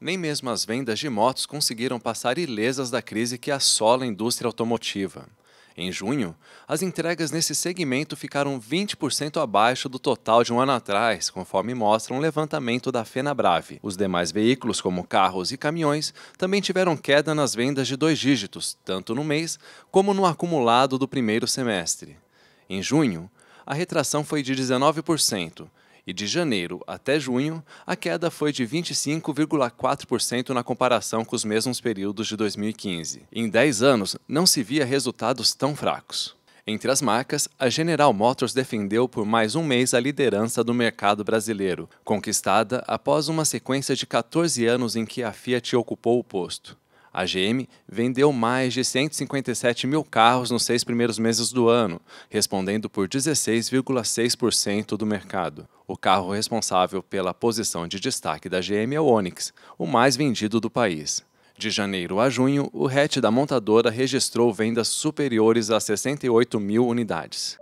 nem mesmo as vendas de motos conseguiram passar ilesas da crise que assola a indústria automotiva. Em junho, as entregas nesse segmento ficaram 20% abaixo do total de um ano atrás, conforme mostra um levantamento da Fenabrave. Os demais veículos, como carros e caminhões, também tiveram queda nas vendas de dois dígitos, tanto no mês como no acumulado do primeiro semestre. Em junho, a retração foi de 19%, e de janeiro até junho, a queda foi de 25,4% na comparação com os mesmos períodos de 2015. Em 10 anos, não se via resultados tão fracos. Entre as marcas, a General Motors defendeu por mais um mês a liderança do mercado brasileiro, conquistada após uma sequência de 14 anos em que a Fiat ocupou o posto. A GM vendeu mais de 157 mil carros nos seis primeiros meses do ano, respondendo por 16,6% do mercado. O carro responsável pela posição de destaque da GM é o Onix, o mais vendido do país. De janeiro a junho, o hatch da montadora registrou vendas superiores a 68 mil unidades.